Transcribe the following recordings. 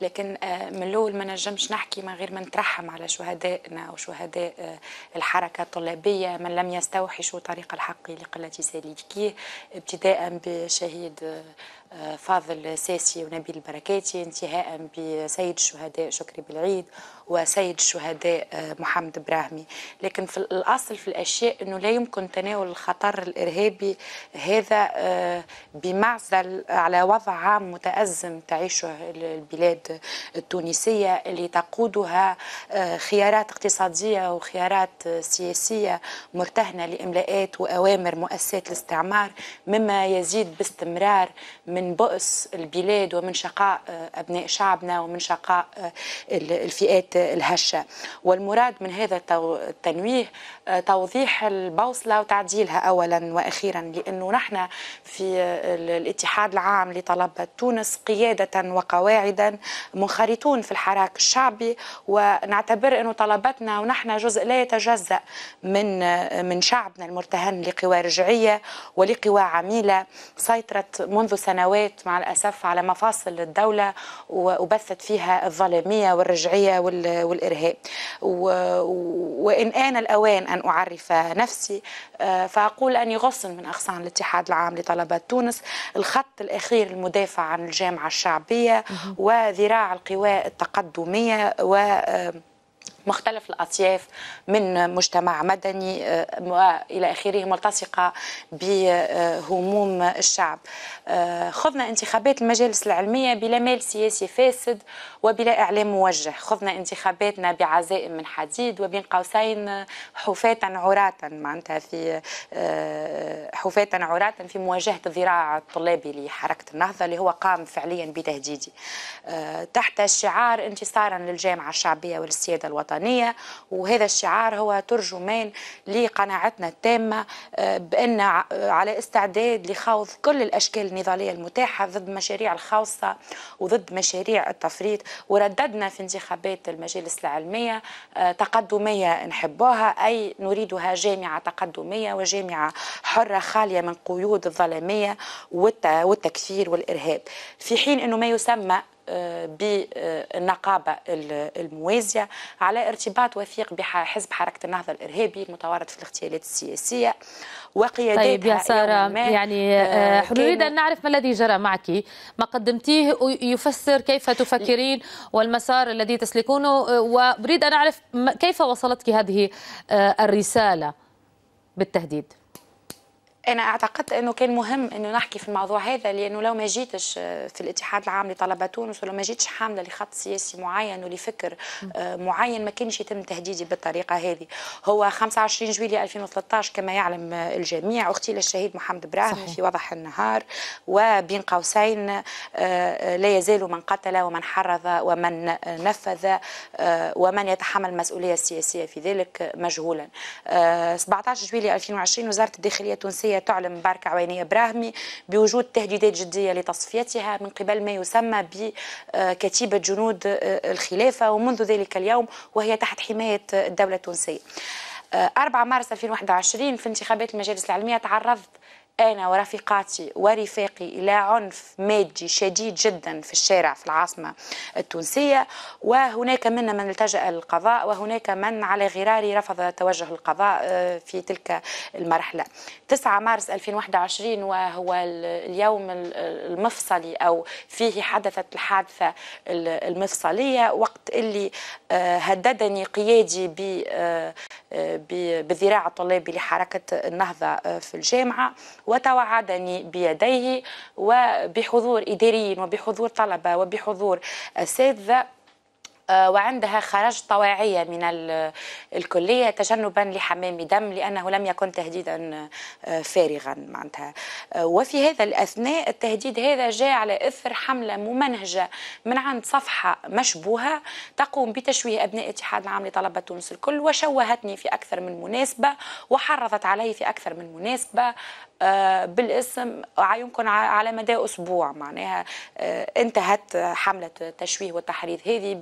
لكن آه، من الاول ما نجمش نحكي من غير ما نترحم على شهدائنا وشهداء آه، الحركه الطلابيه من لم يستوحشوا طريق الحق لقله سالكيه ابتداء بشهيد آه، فاضل ساسي ونبيل البركاتي انتهاء بسيد الشهداء شكري بالعيد وسيد الشهداء آه، محمد ابراهيمي لكن في الاصل في الاشياء انه لا يمكن تناول الخطر الارهابي هذا آه، بمعزل على وضع عام متازم تعيشه البلاد التونسيه اللي تقودها آه، خيارات اقتصاديه وخيارات سياسيه مرتهنه لاملاءات واوامر مؤسسات الاستعمار مما يزيد باستمرار من من بؤس البلاد ومن شقاء آه، أبناء شعبنا ومن شقاء آه، الفئات الهشة والمراد من هذا التنويه آه، توضيح البوصلة وتعديلها أولا وأخيرا لأنه نحن في الاتحاد العام لطلبة تونس قيادة وقواعدا منخرطون في الحراك الشعبي ونعتبر أنه طلبتنا ونحن جزء لا يتجزأ من من شعبنا المرتهن لقوى رجعية ولقوى عميلة سيطرت منذ سنوات سنوات مع الأسف على مفاصل الدولة وبثت فيها الظلامية والرجعية والإرهاب وإن آن الأوان أن أعرف نفسي آه، فأقول أني غصن من أغصان الاتحاد العام لطلبة تونس الخط الأخير المدافع عن الجامعة الشعبية وذراع القوى التقدمية و آه، مختلف الأطياف من مجتمع مدني آه، وإلى آخره ملتصقة بهموم الشعب آه، خضنا انتخابات المجالس العلمية بلا مال سياسي فاسد وبلا إعلام موجه خضنا انتخاباتنا بعزائم من حديد وبين قوسين حفاة عراة معناتها في آه، حفاة عراة في مواجهة الذراع الطلابي لحركة النهضة اللي هو قام فعليا بتهديدي تحت الشعار انتصارا للجامعة الشعبية والسياده الوطنية الوطنية وهذا الشعار هو ترجمان لقناعتنا التامة آه، بأن على استعداد لخوض كل الأشكال النضالية المتاحة ضد مشاريع الخاصة وضد مشاريع التفريط ورددنا في انتخابات المجالس العلمية آه، تقدمية نحبوها أي نريدها جامعة تقدمية وجامعة حرة خالية من قيود الظلامية والتكفير والإرهاب في حين أنه ما يسمى بالنقابة الموازية على ارتباط وثيق بحزب حركة النهضة الإرهابي المتورط في الاغتيالات السياسية وقيادتها طيب يا سارة يعني آه، آه، نريد أن نعرف ما الذي جرى معك ما قدمتيه يفسر كيف تفكرين والمسار الذي تسلكونه آه، وأريد أن أعرف كيف وصلتك هذه الرسالة بالتهديد انا اعتقدت انه كان مهم انه نحكي في الموضوع هذا لانه لو ما جيتش آه، في الاتحاد العام لطلبه تونس ولو ما جيتش حامله لخط سياسي معين ولفكر آه، معين ما كانش يتم تهديدي بالطريقه هذه هو 25 جويلية 2013 كما يعلم آه، الجميع اختي الشهيد محمد ابراهيم في وضح النهار وبين قوسين لا يزال من قتل ومن حرض ومن نفذ ومن يتحمل المسؤوليه السياسيه في ذلك مجهولا 17 جويلية 2020 وزاره الداخليه التونسيه الروسية تعلم بارك عويني إبراهيمي بوجود تهديدات جدية لتصفيتها من قبل ما يسمى بكتيبة جنود الخلافة ومنذ ذلك اليوم وهي تحت حماية الدولة التونسية 4 مارس 2021 في انتخابات المجالس العلمية تعرضت أنا ورفيقاتي ورفاقي إلى عنف مادي شديد جدا في الشارع في العاصمة التونسية وهناك منا من التجأ للقضاء وهناك من على غرار رفض توجه القضاء آه، في تلك المرحلة 9 مارس 2021 وهو اليوم المفصلي أو فيه حدثت الحادثة المفصلية وقت اللي آه، هددني قيادي آه، ب بذراع طلابي لحركة النهضة في الجامعة وتوعدني بيديه وبحضور إداريين وبحضور طلبة وبحضور أساتذة وعندها خرج طواعية من الكلية تجنبا لحمام دم لأنه لم يكن تهديدا آه، فارغا معناتها آه، وفي هذا الأثناء التهديد هذا جاء على إثر حملة ممنهجة من عند صفحة مشبوهة تقوم بتشويه أبناء اتحاد العام لطلبة تونس الكل وشوهتني في أكثر من مناسبة وحرضت علي في أكثر من مناسبة آه، بالاسم يمكن على مدى اسبوع معناها انتهت حمله التشويه والتحريض هذه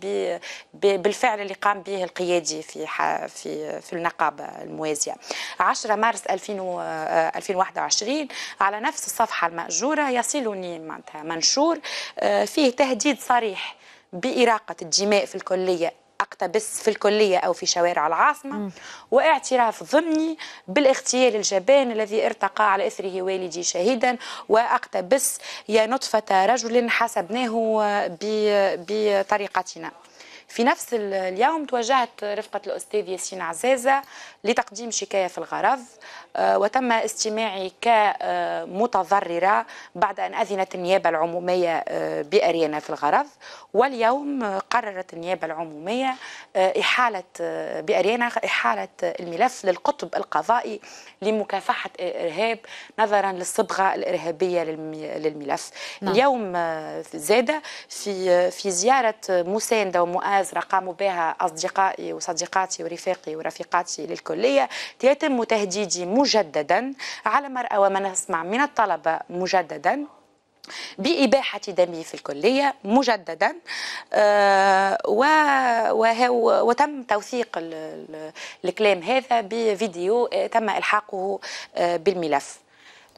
بالفعل اللي قام به القيادي في في في النقابه الموازيه 10 مارس 2021 على نفس الصفحه الماجوره يصلني معناتها منشور آه، فيه تهديد صريح بإراقة الدماء في الكلية أقتبس في الكلية أو في شوارع العاصمة م. واعتراف ضمني بالاغتيال الجبان الذي ارتقى على إثره والدي شهيدا وأقتبس يا نطفة رجل حسبناه بطريقتنا في نفس اليوم توجهت رفقة الأستاذ ياسين عزازة لتقديم شكاية في الغرض آه، وتم استماعي كمتضررة بعد أن أذنت النيابة العمومية آه، بأريانا في الغرض واليوم قررت النيابة العمومية آه، إحالة بأريانا إحالة الملف للقطب القضائي لمكافحة الإرهاب نظرا للصبغة الإرهابية للملف نعم. اليوم زادة في في زيارة مساندة ومؤامرة منازلة قاموا بها أصدقائي وصديقاتي ورفاقي ورفيقاتي للكلية يتم تهديدي مجددا على مرأى وما نسمع من الطلبة مجددا بإباحة دمي في الكلية مجددا آه و... وتم توثيق الكلام هذا بفيديو تم إلحاقه آه، بالملف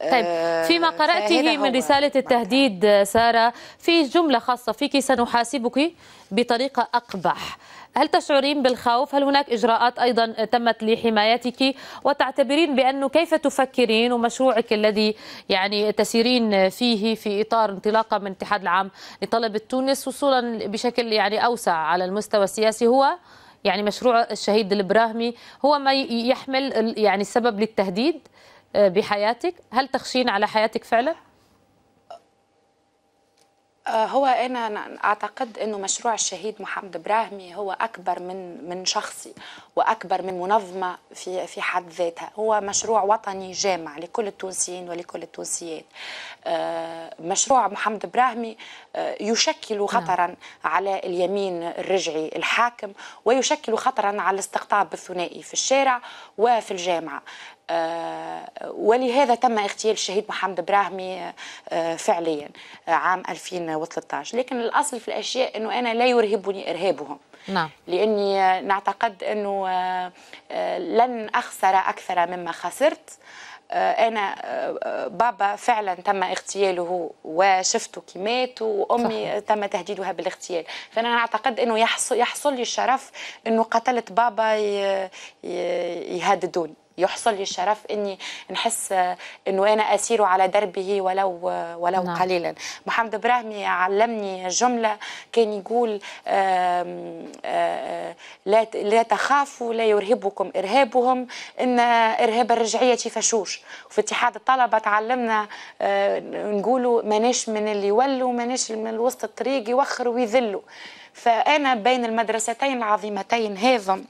طيب فيما آه، قرأته من رسالة التهديد سارة في جملة خاصة فيك سنحاسبك بطريقة أقبح هل تشعرين بالخوف؟ هل هناك إجراءات أيضا تمت لحمايتك؟ وتعتبرين بأنه كيف تفكرين ومشروعك الذي يعني تسيرين فيه في إطار انطلاقا من الاتحاد العام لطلب تونس وصولا بشكل يعني أوسع على المستوى السياسي هو يعني مشروع الشهيد البراهمي هو ما يحمل يعني السبب للتهديد؟ آه، بحياتك هل تخشين على حياتك فعلا آه، هو انا اعتقد انه مشروع الشهيد محمد ابراهيمي هو اكبر من من شخصي واكبر من منظمه في في حد ذاتها هو مشروع وطني جامع لكل التونسيين ولكل التونسيات آه، مشروع محمد ابراهيمي يشكل نعم. خطرا على اليمين الرجعي الحاكم ويشكل خطرا على الاستقطاب الثنائي في الشارع وفي الجامعه آه، ولهذا تم اغتيال الشهيد محمد براهمي آه، آه، فعليا عام 2013 لكن الأصل في الأشياء أنه أنا لا يرهبني إرهابهم نعم. لأني نعتقد أنه لن أخسر أكثر مما خسرت انا بابا فعلا تم اغتياله وشفته كيمات مات وامي صحيح. تم تهديدها بالاغتيال فانا اعتقد انه يحصل يحصل لي الشرف انه قتلت بابا يهددوني يحصل لي الشرف اني نحس انه انا اسير على دربه ولو ولو نعم. قليلا محمد ابراهيمي علمني جمله كان يقول آه، آه، لا لا تخافوا لا يرهبكم ارهابهم ان ارهاب الرجعيه فشوش وفي اتحاد الطلبه تعلمنا آه، نقولوا ماناش من اللي يولوا ماناش من وسط الطريق يوخروا ويذلوا فانا بين المدرستين العظيمتين هذم